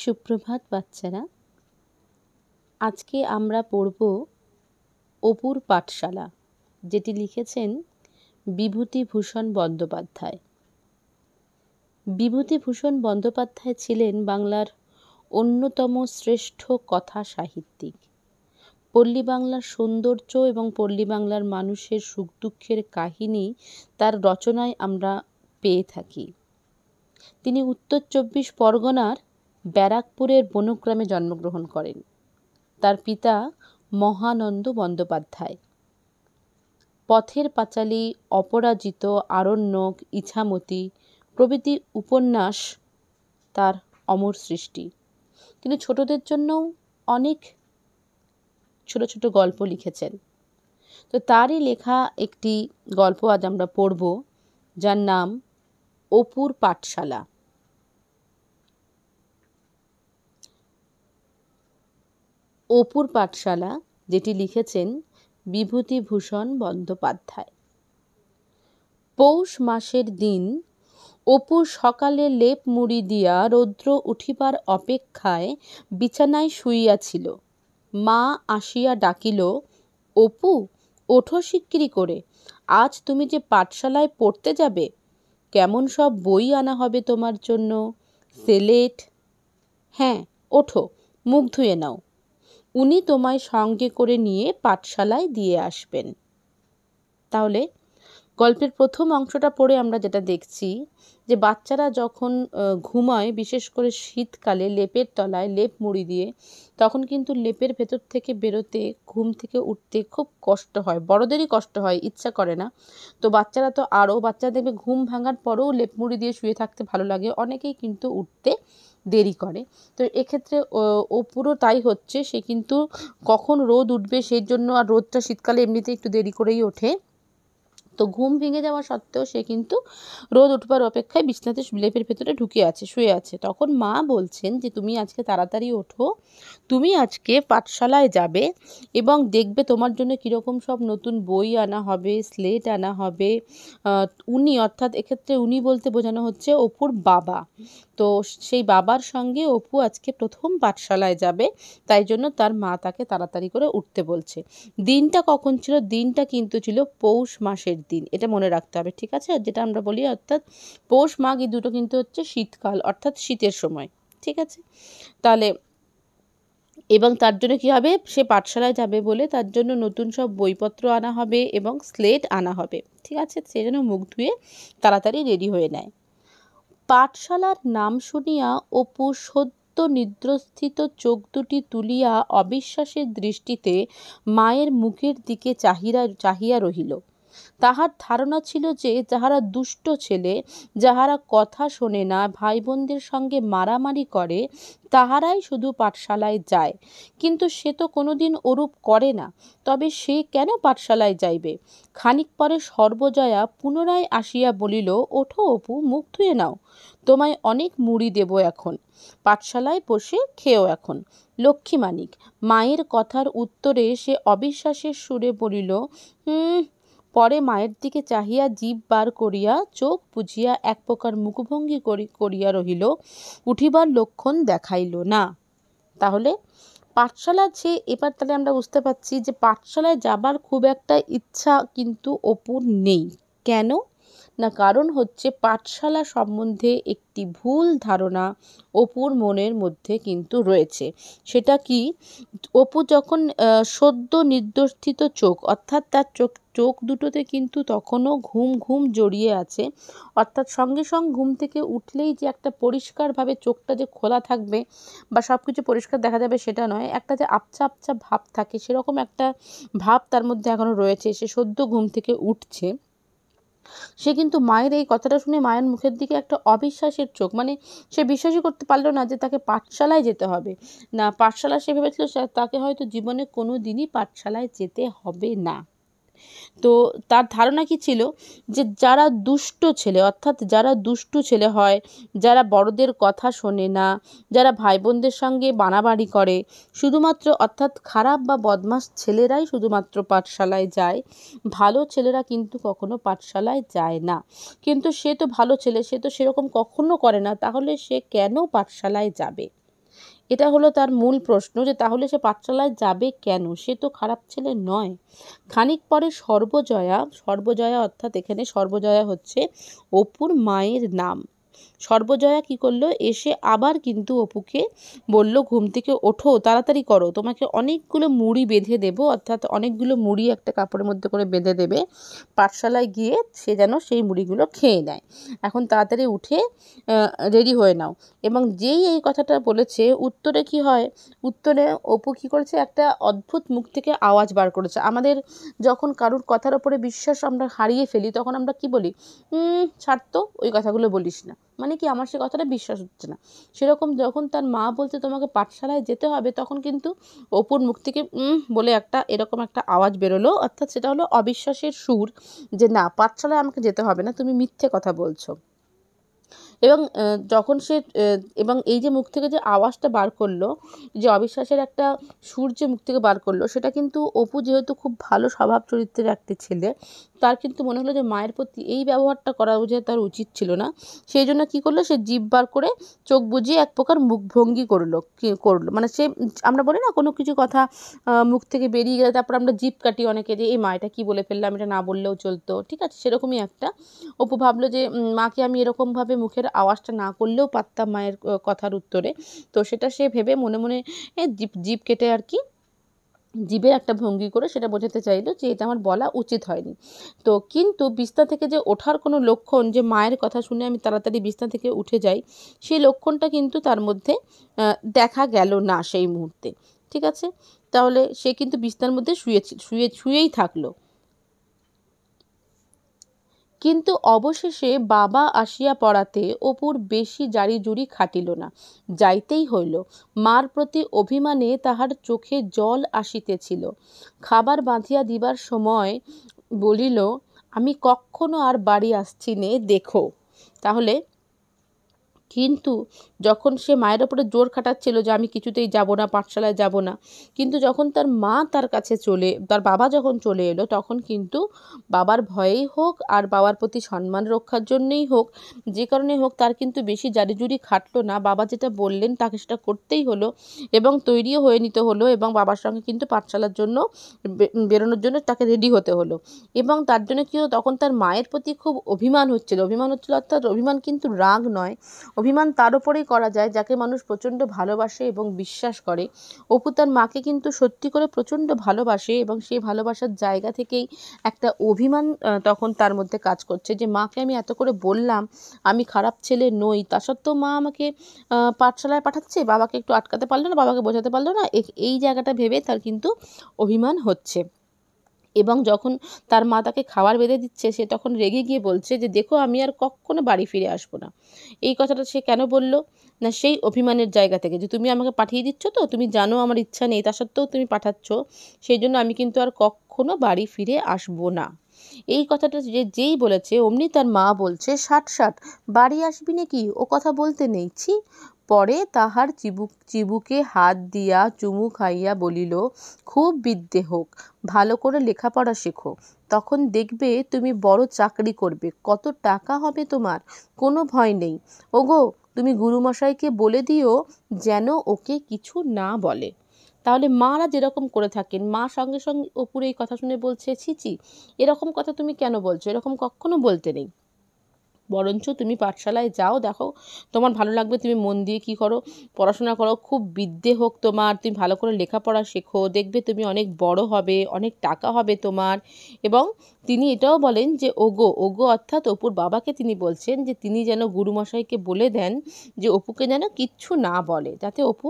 সুপ্রভাত বাচ্চারা আজকে আমরা পড়ব অপুর পাঠশালা যেটি লিখেছেন বিভূতিভূষণ বন্দ্যোপাধ্যায় বিভূতিভূষণ বন্দ্যোপাধ্যায় ছিলেন বাংলার অন্যতম শ্রেষ্ঠ কথা সাহিত্যিক পল্লী বাংলার সৌন্দর্য এবং পল্লী বাংলার মানুষের সুখ দুঃখের কাহিনী তার রচনায় আমরা পেয়ে থাকি তিনি উত্তর চব্বিশ পরগনার ব্যারাকপুরের বনগ্রামে জন্মগ্রহণ করেন তার পিতা মহানন্দ বন্দ্যোপাধ্যায় পথের পাঁচালী অপরাজিত আরণ্যক ইছামতি প্রভৃতি উপন্যাস তার অমর সৃষ্টি তিনি ছোটদের জন্যও অনেক ছোট ছোট গল্প লিখেছেন তো তারই লেখা একটি গল্প আজ আমরা পড়ব যার নাম অপুর পাঠশালা অপুর পাঠশালা যেটি লিখেছেন বিভূতিভূষণ বন্দ্যোপাধ্যায় পৌষ মাসের দিন অপু সকালে লেপ মুড়ি দিয়া রৌদ্র উঠিবার অপেক্ষায় বিছানায় শুইয়াছিল মা আসিয়া ডাকিল অপু ওঠো শিক্রি করে আজ তুমি যে পাঠশালায় পড়তে যাবে কেমন সব বই আনা হবে তোমার জন্য সেলেট হ্যাঁ ওঠো মুখ ধুয়ে নাও উনি তোমায় সঙ্গে করে নিয়ে পাঠশালায় দিয়ে আসবেন তাহলে গল্পের প্রথম অংশটা পড়ে আমরা যেটা দেখছি যে বাচ্চারা যখন ঘুমায় বিশেষ করে শীতকালে লেপের তলায় লেপ মুড়ি দিয়ে তখন কিন্তু লেপের ভেতর থেকে বেরোতে ঘুম থেকে উঠতে খুব কষ্ট হয় বড়দেরই কষ্ট হয় ইচ্ছা করে না তো বাচ্চারা তো আরও বাচ্চাদেরকে দেখবে ঘুম ভাঙার পরেও লেপ মুড়ি দিয়ে শুয়ে থাকতে ভালো লাগে অনেকেই কিন্তু উঠতে দেরি করে তো এক্ষেত্রে ও পুরো তাই হচ্ছে সে কিন্তু কখন রোদ উঠবে সেই জন্য আর রোদটা শীতকালে এমনিতে একটু দেরি করেই ওঠে তো ঘুম ভেঙে যাওয়া সত্ত্বেও সে কিন্তু রোদ উঠবার অপেক্ষায় বিছনাতে লেপের ভেতরে ঢুকে আছে শুয়ে আছে তখন মা বলছেন যে তুমি আজকে তাড়াতাড়ি ওঠো তুমি আজকে পাঠশালায় যাবে এবং দেখবে তোমার জন্য কীরকম সব নতুন বই আনা হবে স্লেট আনা হবে উনি অর্থাৎ এক্ষেত্রে উনি বলতে বোঝানো হচ্ছে অপুর বাবা তো সেই বাবার সঙ্গে অপু আজকে প্রথম পাঠশালায় যাবে তাই জন্য তার মা তাকে তাড়াতাড়ি করে উঠতে বলছে দিনটা কখন ছিল দিনটা কিন্তু ছিল পৌষ মাসের দিন এটা মনে রাখতে হবে ঠিক আছে যেটা আমরা বলি অর্থাৎ পৌষ মাঘ এই দুটো কিন্তু হচ্ছে শীতকাল অর্থাৎ শীতের সময় ঠিক আছে তাহলে এবং তার জন্য কী হবে সে পাঠশালায় যাবে বলে তার জন্য নতুন সব বইপত্র আনা হবে এবং স্লেট আনা হবে ঠিক আছে সে যেন মুখ ধুয়ে তাড়াতাড়ি রেডি হয়ে নেয় পাঠশালার নাম শুনিয়া অপু সদ্য নিদ্রস্থিত চোখ দুটি তুলিয়া অবিশ্বাসের দৃষ্টিতে মায়ের মুখের দিকে চাহিয়া চাহিয়া রহিল তাহার ধারণা ছিল যে যাহারা দুষ্ট ছেলে যাহারা কথা শোনে না ভাই বোনদের সঙ্গে মারামারি করে তাহারাই শুধু পাঠশালায় যায় কিন্তু সে তো কোনোদিন ওরূপ করে না তবে সে কেন পাঠশালায় যাইবে খানিক পরে সর্বজয়া পুনরায় আসিয়া বলিল ওঠো অপু মুখ ধুয়ে নাও তোমায় অনেক মুড়ি দেব এখন পাঠশালায় বসে খেও এখন লক্ষ্মী মানিক মায়ের কথার উত্তরে সে অবিশ্বাসের সুরে বলিল হুম পরে মায়ের দিকে চাহিয়া জীব বার করিয়া চোখ বুঝিয়া এক প্রকার মুখভঙ্গি করিয়া রহিল উঠিবার লক্ষণ দেখাইল না তাহলে পাঠশালা যে এবার তাহলে আমরা বুঝতে পারছি যে পাঠশালায় যাবার খুব একটা ইচ্ছা কিন্তু অপুর নেই কেন না কারণ হচ্ছে পাঠশালা সম্বন্ধে একটি ভুল ধারণা অপুর মনের মধ্যে কিন্তু রয়েছে সেটা কি অপু যখন সদ্য নির্দর্শিত চোখ অর্থাৎ তার চোখ চোখ দুটোতে কিন্তু তখনও ঘুম ঘুম জড়িয়ে আছে অর্থাৎ সঙ্গে সঙ্গে ঘুম থেকে উঠলেই যে একটা পরিষ্কারভাবে চোখটা যে খোলা থাকবে বা সব কিছু পরিষ্কার দেখা যাবে সেটা নয় একটা যে আবছা আবছা ভাব থাকে সেরকম একটা ভাব তার মধ্যে এখনও রয়েছে সে সদ্য ঘুম থেকে উঠছে সে কিন্তু মায়ের এই কথাটা শুনে মায়ের মুখের দিকে একটা অবিশ্বাসের চোখ মানে সে বিশ্বাসই করতে পারলো না যে তাকে পাঠশালায় যেতে হবে না পাঠশালা সে ভেবেছিল তাকে হয়তো জীবনে কোনো দিনই পাঠশালায় যেতে হবে না তো তার ধারণা কী ছিল যে যারা দুষ্ট ছেলে অর্থাৎ যারা দুষ্টু ছেলে হয় যারা বড়দের কথা শোনে না যারা ভাই বোনদের সঙ্গে বানাবাড়ি করে শুধুমাত্র অর্থাৎ খারাপ বা বদমাস ছেলেরাই শুধুমাত্র পাঠশালায় যায় ভালো ছেলেরা কিন্তু কখনো পাঠশালায় যায় না কিন্তু সে তো ভালো ছেলে সে তো সেরকম কখনো করে না তাহলে সে কেন পাঠশালায় যাবে এটা হলো তার মূল প্রশ্ন যে তাহলে সে পাঠশালায় যাবে কেন সে তো খারাপ ছেলে নয় খানিক পরে সর্বজয়া সর্বজয়া অর্থাৎ এখানে সর্বজয়া হচ্ছে অপুর মায়ের নাম সর্বজয়া কি করলো এসে আবার কিন্তু অপুকে বলল ঘুম থেকে ওঠো তাড়াতাড়ি করো তোমাকে অনেকগুলো মুড়ি বেঁধে দেব অর্থাৎ অনেকগুলো মুড়ি একটা কাপড়ের মধ্যে করে বেঁধে দেবে পাঠশালায় গিয়ে সে যেন সেই মুড়িগুলো খেয়ে নেয় এখন তাড়াতাড়ি উঠে রেডি হয়ে নাও এবং যেই এই কথাটা বলেছে উত্তরে কি হয় উত্তরে অপু কী করেছে একটা অদ্ভুত মুখ থেকে আওয়াজ বার করেছে আমাদের যখন কারুর কথার ওপরে বিশ্বাস আমরা হারিয়ে ফেলি তখন আমরা কি বলি ছাড়তো ওই কথাগুলো বলিস না মানে কি আমার সে কথাটা বিশ্বাস হচ্ছে না সেরকম যখন তার মা বলছে তোমাকে পাঠশালায় যেতে হবে তখন কিন্তু অপুর মুখ থেকে বলে একটা এরকম একটা আওয়াজ বেরোলো অর্থাৎ সেটা হলো অবিশ্বাসের সুর যে না পাঠশালায় আমাকে যেতে হবে না তুমি মিথ্যে কথা বলছো এবং যখন সে এবং এই যে মুখ থেকে যে আওয়াজটা বার করলো যে অবিশ্বাসের একটা সুর যে মুখ থেকে বার করলো সেটা কিন্তু অপু যেহেতু খুব ভালো স্বভাব চরিত্রের একটি ছেলে তার কিন্তু মনে হলো যে মায়ের প্রতি এই ব্যবহারটা করা বুঝে তার উচিত ছিল না সেই জন্য কী করলো সে জিভ বার করে চোখ বুঝিয়ে এক প্রকার মুখভঙ্গি করলো করলো মানে সে আমরা বলি না কোনো কিছু কথা মুখ থেকে বেরিয়ে গেলে তারপর আমরা জিভ কাটি অনেকে যে এই মা এটা কী বলে ফেললাম এটা না বললেও চলতো ঠিক আছে সেরকমই একটা অপু ভাবলো যে মাকে আমি এরকমভাবে মুখের আওয়াজটা না করলেও পারতাম মায়ের কথার উত্তরে তো সেটা সে ভেবে মনে মনে জিপ জিপ কেটে আর কি জীবের একটা ভঙ্গি করে সেটা বোঝাতে চাইলো যে এটা আমার বলা উচিত হয়নি তো কিন্তু বিস্তার থেকে যে ওঠার কোনো লক্ষণ যে মায়ের কথা শুনে আমি তাড়াতাড়ি বিছনা থেকে উঠে যাই সেই লক্ষণটা কিন্তু তার মধ্যে দেখা গেল না সেই মুহূর্তে ঠিক আছে তাহলে সে কিন্তু বিস্তার মধ্যে শুয়ে শুয়ে শুয়েই থাকলো কিন্তু অবশেষে বাবা আসিয়া পড়াতে অপুর বেশি জারি জুড়ি খাটিল না যাইতেই হইল মার প্রতি অভিমানে তাহার চোখে জল আসিতেছিল খাবার বাঁধিয়া দিবার সময় বলিল আমি কখনো আর বাড়ি আসছি নে দেখো তাহলে কিন্তু যখন সে মায়ের ওপরে জোর খাটাচ্ছিল যে আমি কিছুতেই যাব না পাঠশালায় যাব না কিন্তু যখন তার মা তার কাছে চলে তার বাবা যখন চলে এলো তখন কিন্তু বাবার ভয়েই হোক আর বাবার প্রতি সম্মান রক্ষার জন্যেই হোক যে কারণে হোক তার কিন্তু বেশি জারিজুরি খাটলো না বাবা যেটা বললেন তাকে সেটা করতেই হলো এবং তৈরিও হয়ে নিতে হলো এবং বাবার সঙ্গে কিন্তু পাঠশালার জন্য বেরোনোর জন্য তাকে রেডি হতে হলো এবং তার জন্য কী হলো তখন তার মায়ের প্রতি খুব অভিমান হচ্ছিল অভিমান হচ্ছিল অর্থাৎ অভিমান কিন্তু রাগ নয় অভিমান তার ওপরেই করা যায় যাকে মানুষ প্রচণ্ড ভালোবাসে এবং বিশ্বাস করে অপু তার মাকে কিন্তু সত্যি করে প্রচণ্ড ভালোবাসে এবং সেই ভালোবাসার জায়গা থেকেই একটা অভিমান তখন তার মধ্যে কাজ করছে যে মাকে আমি এত করে বললাম আমি খারাপ ছেলে নই তা সত্ত্বেও মা আমাকে পাঠশালায় পাঠাচ্ছে বাবাকে একটু আটকাতে পারলো না বাবাকে বোঝাতে পারলো না এই জায়গাটা ভেবে তার কিন্তু অভিমান হচ্ছে এবং যখন তার মা তাকে খাবার বেঁধে দিচ্ছে সে তখন রেগে গিয়ে বলছে যে দেখো আমি আর কখনো বাড়ি ফিরে আসবো না এই কথাটা সে কেন বলল না সেই অভিমানের জায়গা থেকে যে তুমি আমাকে পাঠিয়ে দিচ্ছ তো তুমি জানো আমার ইচ্ছা নেই তা সত্ত্বেও তুমি পাঠাচ্ছ সেই জন্য আমি কিন্তু আর কখনো বাড়ি ফিরে আসবো না এই কথাটা যে যেই বলেছে অমনি তার মা বলছে ষাট ষাট বাড়ি আসবি নাকি ও কথা বলতে নেই ছি পরে তাহার চিবুক চিবুকে হাত দিয়া চুমু খাইয়া বলিল খুব বিদ্যে হোক ভালো করে লেখাপড়া শেখো তখন দেখবে তুমি বড় চাকরি করবে কত টাকা হবে তোমার কোনো ভয় নেই ওগো তুমি গুরুমশাইকে বলে দিও যেন ওকে কিছু না বলে তাহলে মারা যেরকম করে থাকেন মা সঙ্গে সঙ্গে ওপরে এই কথা শুনে বলছে ছিচি এরকম কথা তুমি কেন বলছো এরকম কখনো বলতে নেই বরঞ্চ তুমি পাঠশালায় যাও দেখো তোমার ভালো লাগবে তুমি মন দিয়ে কী করো পড়াশোনা করো খুব বিদ্যে হোক তোমার তুমি ভালো করে লেখাপড়া শেখো দেখবে তুমি অনেক বড় হবে অনেক টাকা হবে তোমার এবং তিনি এটাও বলেন যে ওগো ওগো অর্থাৎ অপুর বাবাকে তিনি বলছেন যে তিনি যেন গুরুমশাইকে বলে দেন যে অপুকে যেন কিচ্ছু না বলে যাতে অপু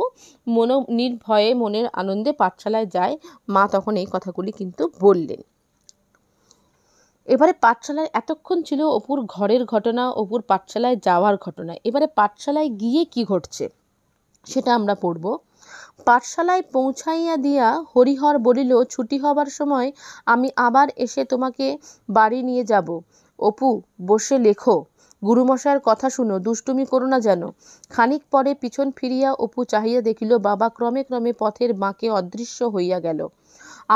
মনো নির্ভয়ে মনের আনন্দে পাঠশালায় যায় মা তখন এই কথাগুলি কিন্তু বললেন এবারে পাঠশালায় এতক্ষণ ছিল অপুর ঘরের ঘটনা অপুর পাঠশালায় যাওয়ার ঘটনা এবারে পাঠশালায় গিয়ে কি ঘটছে সেটা আমরা পড়ব পাঠশালায় পৌঁছাইয়া দিয়া হরিহর বলিল ছুটি হবার সময় আমি আবার এসে তোমাকে বাড়ি নিয়ে যাব অপু বসে লেখো গুরুমশায়ের কথা শুনো দুষ্টুমি করো না যেন খানিক পরে পিছন ফিরিয়া অপু চাহিয়া দেখিল বাবা ক্রমে ক্রমে পথের বাঁকে অদৃশ্য হইয়া গেল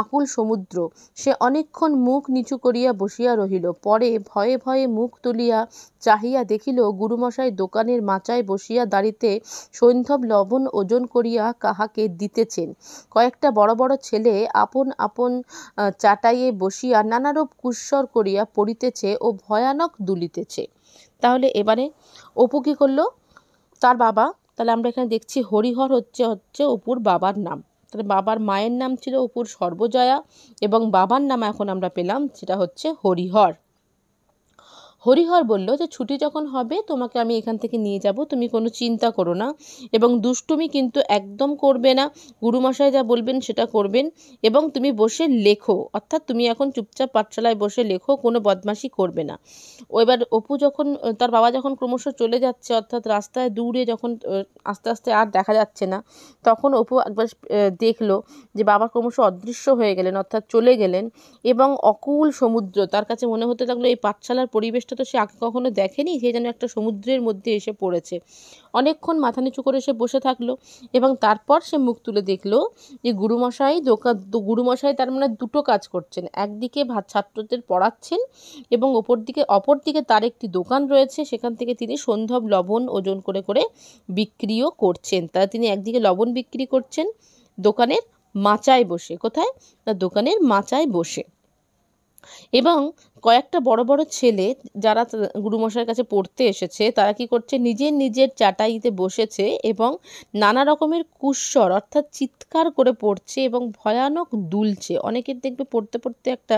আকুল সমুদ্র সে অনেকক্ষণ মুখ নিচু করিয়া বসিয়া রহিল পরে ভয়ে ভয়ে মুখ তুলিয়া চাহিয়া দেখিল গুরুমশাই দোকানের মাচায় বসিয়া দাঁড়িতে সৈন্ধব লবণ ওজন করিয়া কাহাকে দিতেছেন কয়েকটা বড় বড় ছেলে আপন আপন চাটাইয়ে বসিয়া নানারূপ কুস্বর করিয়া পড়িতেছে ও ভয়ানক দুলিতেছে তাহলে এবারে অপু কী করলো তার বাবা তাহলে আমরা এখানে দেখছি হরিহর হচ্ছে হচ্ছে অপুর বাবার নাম তাহলে বাবার মায়ের নাম ছিল অপুর সর্বজয়া এবং বাবার নাম এখন আমরা পেলাম সেটা হচ্ছে হরিহর হরিহর বলল যে ছুটি যখন হবে তোমাকে আমি এখান থেকে নিয়ে যাব তুমি কোনো চিন্তা করো না এবং দুষ্টুমি কিন্তু একদম করবে না গুরুমশাই যা বলবেন সেটা করবেন এবং তুমি বসে লেখো অর্থাৎ তুমি এখন চুপচাপ পাঠশালায় বসে লেখো কোনো বদমাশি করবে না ও এবার অপু যখন তার বাবা যখন ক্রমশ চলে যাচ্ছে অর্থাৎ রাস্তায় দূরে যখন আস্তে আস্তে আর দেখা যাচ্ছে না তখন অপু একবার দেখলো যে বাবা ক্রমশ অদৃশ্য হয়ে গেলেন অর্থাৎ চলে গেলেন এবং অকুল সমুদ্র তার কাছে মনে হতে লাগলো এই পাঠশালার পরিবেশ জিনিসটা তো সে আগে কখনো দেখেনি সে যেন একটা সমুদ্রের মধ্যে এসে পড়েছে অনেকক্ষণ মাথা নিচু করে সে বসে থাকলো এবং তারপর সে মুখ তুলে দেখলো যে গুরুমশাই দোকান গুরুমশাই তার মানে দুটো কাজ করছেন একদিকে ছাত্রদের পড়াচ্ছেন এবং ওপর দিকে অপর দিকে তার একটি দোকান রয়েছে সেখান থেকে তিনি সন্ধব লবণ ওজন করে করে বিক্রিও করছেন তা তিনি একদিকে লবণ বিক্রি করছেন দোকানের মাচায় বসে কোথায় না দোকানের মাচায় বসে এবং কয়েকটা বড় বড় ছেলে যারা গুরুমশাইয়ের কাছে পড়তে এসেছে তারা কি করছে নিজের নিজের চাটাইতে বসেছে এবং নানা রকমের কুস্বর অর্থাৎ চিৎকার করে পড়ছে এবং ভয়ানক দুলছে অনেকের দেখবে পড়তে পড়তে একটা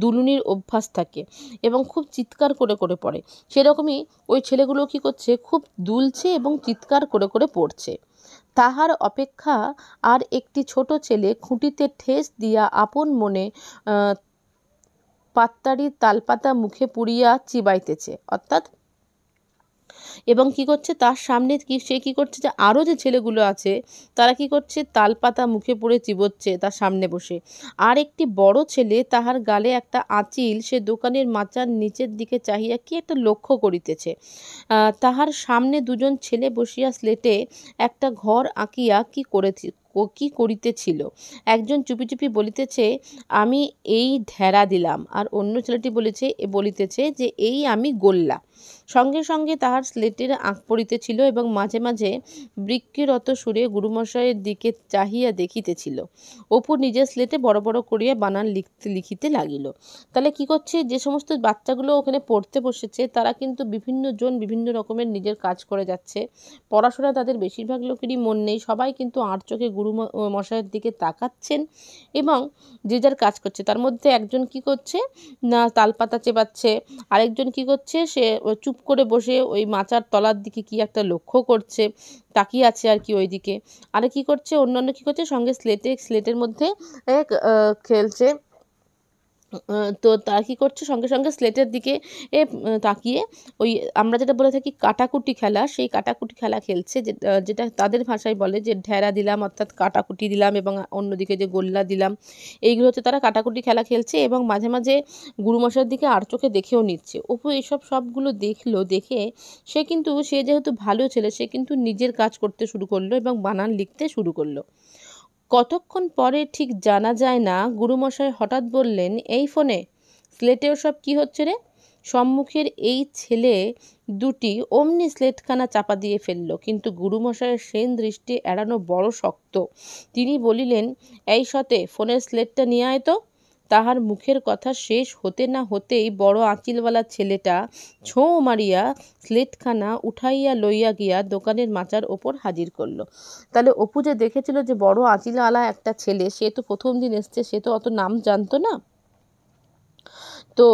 দুলুনির অভ্যাস থাকে এবং খুব চিৎকার করে করে পড়ে সেরকমই ওই ছেলেগুলো কি করছে খুব দুলছে এবং চিৎকার করে করে পড়ছে তাহার অপেক্ষা আর একটি ছোট ছেলে খুঁটিতে ঠেস দিয়া আপন মনে পাত্তারির তালপাতা মুখে পুড়িয়া চিবাইতেছে অর্থাৎ এবং কি করছে তার সামনে কি সে কি করছে যে আরও যে ছেলেগুলো আছে তারা কি করছে তালপাতা মুখে পড়ে চিবোচ্ছে তার সামনে বসে আর একটি বড় ছেলে তাহার গালে একটা আঁচিল সে দোকানের মাচার নিচের দিকে চাহিয়া কি একটা লক্ষ্য করিতেছে তাহার সামনে দুজন ছেলে বসিয়া স্লেটে একটা ঘর আঁকিয়া কি করে ও কী করিতেছিল একজন চুপি চুপি বলিতেছে আমি এই ঢেড়া দিলাম আর অন্য ছেলেটি বলেছে বলিতেছে যে এই আমি গোল্লা সঙ্গে সঙ্গে তাহার স্লেটের আঁক পড়িতেছিল এবং মাঝে মাঝে বৃক্ষেরত সুরে গুরুমশাইয়ের দিকে চাহিয়া দেখিতেছিল অপু নিজের স্লেটে বড় বড় করিয়া বানান লিখতে লিখিতে লাগিল তাহলে কি করছে যে সমস্ত বাচ্চাগুলো ওখানে পড়তে বসেছে তারা কিন্তু বিভিন্ন জন বিভিন্ন রকমের নিজের কাজ করে যাচ্ছে পড়াশোনা তাদের বেশিরভাগ লোকেরই মন নেই সবাই কিন্তু আট চোখে গুরু মশাইয়ের দিকে তাকাচ্ছেন এবং যে যার কাজ করছে তার মধ্যে একজন কি করছে না তালপাতা চেপাচ্ছে আরেকজন কি করছে সে চুপ করে বসে ওই মাচার তলার দিকে কি একটা লক্ষ্য করছে তাকিয়ে আছে আর কি ওই দিকে আর কি করছে অন্যান্য কী করছে সঙ্গে স্লেটে স্লেটের মধ্যে খেলছে তো তারা কী করছে সঙ্গে সঙ্গে স্লেটের দিকে এ তাকিয়ে ওই আমরা যেটা বলে থাকি কাটাকুটি খেলা সেই কাটাকুটি খেলা খেলছে যেটা তাদের ভাষায় বলে যে ঢেরা দিলাম অর্থাৎ কাটাকুটি দিলাম এবং অন্যদিকে যে গোল্লা দিলাম এইগুলো হচ্ছে তারা কাটাকুটি খেলা খেলছে এবং মাঝে মাঝে গুরুমশার দিকে আর চোখে দেখেও নিচ্ছে অপু এইসব সবগুলো দেখলো দেখে সে কিন্তু সে যেহেতু ভালো ছেলে সে কিন্তু নিজের কাজ করতে শুরু করলো এবং বানান লিখতে শুরু করলো কতক্ষণ পরে ঠিক জানা যায় না গুরুমশাই হঠাৎ বললেন এই ফোনে স্লেটে সব কী হচ্ছে রে সম্মুখের এই ছেলে দুটি অমনি স্লেটখানা চাপা দিয়ে ফেলল কিন্তু গুরুমশায়ের সেন দৃষ্টি এড়ানো বড় শক্ত তিনি বলিলেন এই সতে ফোনের স্লেটটা নিয়ে আয় তো তাহার মুখের কথা শেষ হতে না হতেই বড় আঁচিলওয়ালা ছেলেটা ছোঁ মারিয়া স্লেটখানা উঠাইয়া লইয়া গিয়া দোকানের মাচার ওপর হাজির করল তাহলে অপু যে দেখেছিল যে বড় আঁচিলওয়ালা একটা ছেলে সে তো প্রথম দিন এসছে সে তো অত নাম জানতো না তো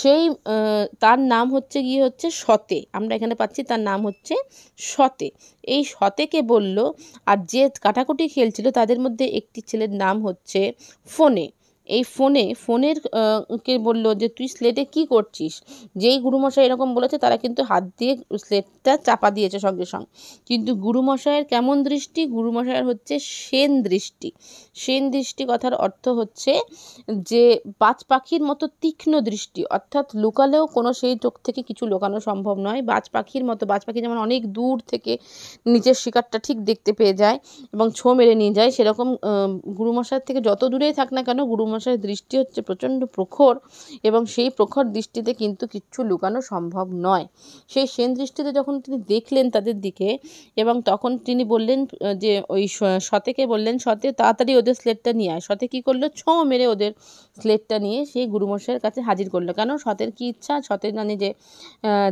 সেই তার নাম হচ্ছে গিয়ে হচ্ছে সতে আমরা এখানে পাচ্ছি তার নাম হচ্ছে সতে এই সতেকে বলল আর যে কাটাকুটি খেলছিল তাদের মধ্যে একটি ছেলের নাম হচ্ছে ফোনে এই ফোনে ফোনের কে বললো যে তুই স্লেটে কি করছিস যেই গুরুমশাই এরকম বলেছে তারা কিন্তু হাত দিয়ে স্লেটটা চাপা দিয়েছে সঙ্গে সঙ্গে কিন্তু গুরুমশায়ের কেমন দৃষ্টি গুরুমশায়ের হচ্ছে সেন দৃষ্টি সেন দৃষ্টি কথার অর্থ হচ্ছে যে বাজ পাখির মতো তীক্ষ্ণ দৃষ্টি অর্থাৎ লুকালেও কোনো সেই চোখ থেকে কিছু লুকানো সম্ভব নয় বাজ পাখির মতো বাজ পাখি যেমন অনেক দূর থেকে নিজের শিকারটা ঠিক দেখতে পেয়ে যায় এবং ছো মেরে নিয়ে যায় সেরকম গুরুমশার থেকে যত দূরেই থাক না কেন গুরুমশা শ্বশুরমশাইয়ের দৃষ্টি হচ্ছে প্রচণ্ড প্রখর এবং সেই প্রখর দৃষ্টিতে কিন্তু কিচ্ছু লুকানো সম্ভব নয় সেই সেন দৃষ্টিতে যখন তিনি দেখলেন তাদের দিকে এবং তখন তিনি বললেন যে ওই সতেকে বললেন সতে তাড়াতাড়ি ওদের স্লেটটা নিয়ে আয় সতে কী করলো ছোঁ মেরে ওদের স্লেটটা নিয়ে সেই গুরুমশাইয়ের কাছে হাজির করলো কেন সতের কি ইচ্ছা সতের জানে যে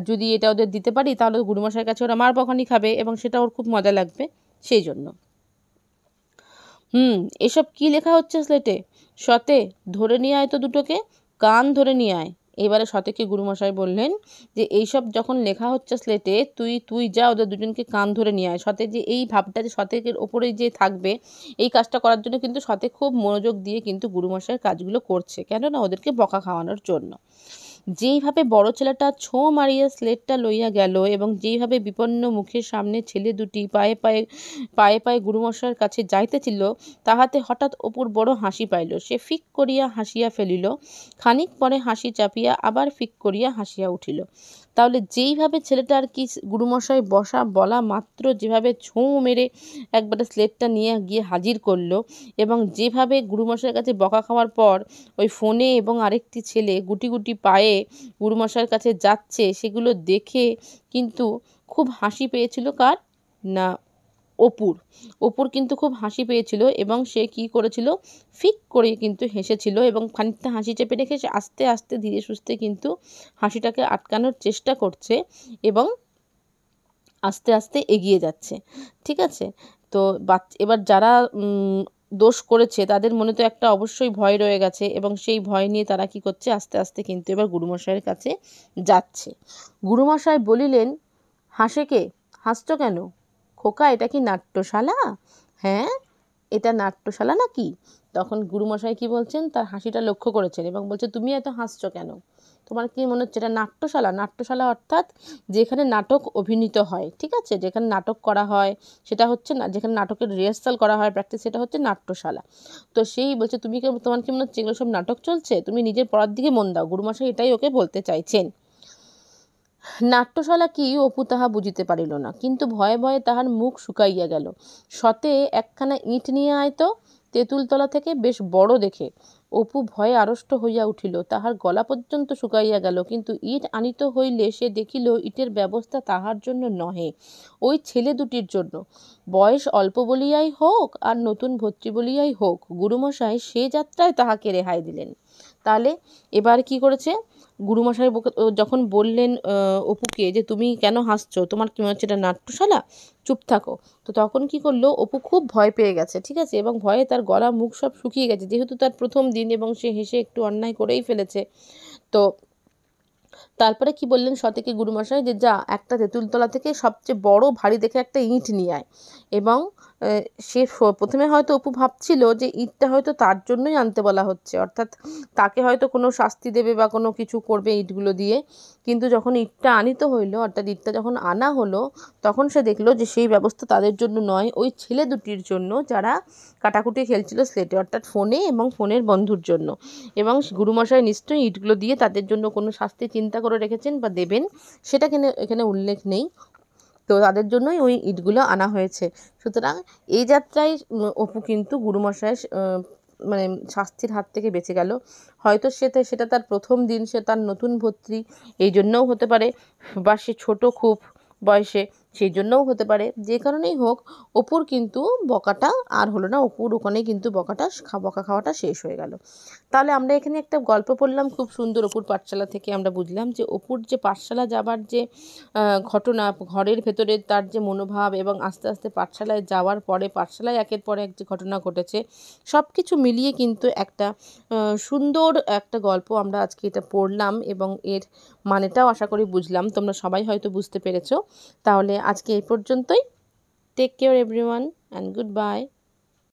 যদি এটা ওদের দিতে পারি তাহলে গুরুমশাইয়ের কাছে ওরা মার বখানি খাবে এবং সেটা ওর খুব মজা লাগবে সেই জন্য হুম এসব কি লেখা হচ্ছে স্লেটে সতে ধরে নিয়ে আয় তো দুটোকে কান ধরে নিয়ে আয় এবারে সতেকে গুরুমশাই বললেন যে এইসব যখন লেখা হচ্ছে স্লেটে তুই তুই যা ওদের দুজনকে কান ধরে নিয়ে আয় সতে যে এই ভাবটা যে সতেকের ওপরেই যে থাকবে এই কাজটা করার জন্য কিন্তু সতে খুব মনোযোগ দিয়ে কিন্তু গুরুমশাইয়ের কাজগুলো করছে কেননা ওদেরকে বকা খাওয়ানোর জন্য যেইভাবে বড় ছেলেটা ছোঁ মারিয়া স্লেটটা লইয়া গেল এবং যেইভাবে বিপন্ন মুখের সামনে ছেলে দুটি পায়ে পায়ে পায়ে পায়ে গুরুমশার কাছে যাইতেছিল তাহাতে হঠাৎ অপুর বড় হাসি পাইল সে ফিক করিয়া হাসিয়া ফেলিল খানিক পরে হাসি চাপিয়া আবার ফিক করিয়া হাসিয়া উঠিল তাহলে যেইভাবে ছেলেটা আর কি গুরুমশাই বসা বলা মাত্র যেভাবে ছোঁ মেরে একবারে স্লেটটা নিয়ে গিয়ে হাজির করল এবং যেভাবে গুরুমশাইয়ের কাছে বকা খাওয়ার পর ওই ফোনে এবং আরেকটি ছেলে গুটি গুটি পায়ে গুরুমশার কাছে যাচ্ছে সেগুলো দেখে কিন্তু খুব হাসি পেয়েছিল কার না অপুর অপুর কিন্তু খুব হাসি পেয়েছিল এবং সে কি করেছিল ফিক করে কিন্তু হেসেছিল এবং খানিকটা হাসি চেপে রেখে সে আস্তে আস্তে ধীরে সুস্থে কিন্তু হাসিটাকে আটকানোর চেষ্টা করছে এবং আস্তে আস্তে এগিয়ে যাচ্ছে ঠিক আছে তো বাচ্চা এবার যারা দোষ করেছে তাদের মনে তো একটা অবশ্যই ভয় রয়ে গেছে এবং সেই ভয় নিয়ে তারা কি করছে আস্তে আস্তে কিন্তু এবার গুরুমশাইয়ের কাছে যাচ্ছে গুরুমশাই বলিলেন হাসেকে হাসছ কেন খোকা এটা কি নাট্যশালা হ্যাঁ এটা নাট্যশালা নাকি তখন গুরুমশাই কি বলছেন তার হাসিটা লক্ষ্য করেছেন এবং বলছে তুমি এত হাসছো কেন তোমার কি মনে হচ্ছে এটা নাট্যশালা নাট্যশালা অর্থাৎ যেখানে নাটক অভিনীত হয় ঠিক আছে যেখানে নাটক করা হয় সেটা হচ্ছে না যেখানে নাটকের রিহার্সাল করা হয় প্র্যাকটিস সেটা হচ্ছে নাট্যশালা তো সেই বলছে তুমি তোমার কি মনে হচ্ছে এগুলো সব নাটক চলছে তুমি নিজের পড়ার দিকে মন দাও গুরুমশাই এটাই ওকে বলতে চাইছেন নাট্যশালা কি অপু তাহা বুঝিতে পারিল না কিন্তু ভয়ে ভয়ে তাহার মুখ শুকাইয়া গেল সতে একখানা ইঁট নিয়ে আয় তো তেঁতুলতলা থেকে বেশ বড় দেখে অপু ভয়ে আড়ষ্ট হইয়া উঠিল তাহার গলা পর্যন্ত শুকাইয়া গেল কিন্তু ইট আনিত হইলে সে দেখিল ইটের ব্যবস্থা তাহার জন্য নহে ওই ছেলে দুটির জন্য বয়স অল্প বলিয়াই হোক আর নতুন ভর্তি বলিয়াই হোক গুরুমশাই সে যাত্রায় তাহাকে রেহাই দিলেন তাহলে এবার কি করেছে গুরুমশাই যখন বললেন অপুকে যে তুমি কেন হাসছো তোমার কি মনে হচ্ছে এটা নাট্যশালা চুপ থাকো তো তখন কি করলো অপু খুব ভয় পেয়ে গেছে ঠিক আছে এবং ভয়ে তার গলা মুখ সব শুকিয়ে গেছে যেহেতু তার প্রথম দিন এবং সে হেসে একটু অন্যায় করেই ফেলেছে তো তারপরে কি বললেন সতীকে গুরুমশাই যে যা একটা তেঁতুলতলা থেকে সবচেয়ে বড় ভারী দেখে একটা ইঁট নিয়ে আয় এবং সে প্রথমে হয়তো অপু ভাবছিল যে ইটটা হয়তো তার জন্যই আনতে বলা হচ্ছে অর্থাৎ তাকে হয়তো কোনো শাস্তি দেবে বা কোনো কিছু করবে ইটগুলো দিয়ে কিন্তু যখন ইটটা আনিত হইলো অর্থাৎ ইটটা যখন আনা হলো তখন সে দেখলো যে সেই ব্যবস্থা তাদের জন্য নয় ওই ছেলে দুটির জন্য যারা কাটাকুটি খেলছিল স্লেটে অর্থাৎ ফোনে এবং ফোনের বন্ধুর জন্য এবং গুরুমশাই নিশ্চয়ই ইটগুলো দিয়ে তাদের জন্য কোনো শাস্তি চিন্তা করে রেখেছেন বা দেবেন সেটা এখানে এখানে উল্লেখ নেই তো তাদের জন্যই ওই ইটগুলো আনা হয়েছে সুতরাং এই যাত্রায় অপু কিন্তু গুরুমশায় মানে শাস্তির হাত থেকে বেঁচে গেল হয়তো সে সেটা তার প্রথম দিন সে তার নতুন ভর্তি এই জন্যও হতে পারে বা সে ছোটো খুব বয়সে সেই জন্যও হতে পারে যে কারণেই হোক অপুর কিন্তু বকাটা আর হলো না অপুর ওখানে কিন্তু বকাটা বকা খাওয়াটা শেষ হয়ে গেল তাহলে আমরা এখানে একটা গল্প পড়লাম খুব সুন্দর অপুর পাঠশালা থেকে আমরা বুঝলাম যে অপুর যে পাঠশালা যাবার যে ঘটনা ঘরের ভেতরে তার যে মনোভাব এবং আস্তে আস্তে পাঠশালায় যাওয়ার পরে পাঠশালায় একের পরে এক যে ঘটনা ঘটেছে সব কিছু মিলিয়ে কিন্তু একটা সুন্দর একটা গল্প আমরা আজকে এটা পড়লাম এবং এর মানেটাও আশা করি বুঝলাম তোমরা সবাই হয়তো বুঝতে পেরেছ তাহলে আজকে এই পর্যন্তই take care everyone and good by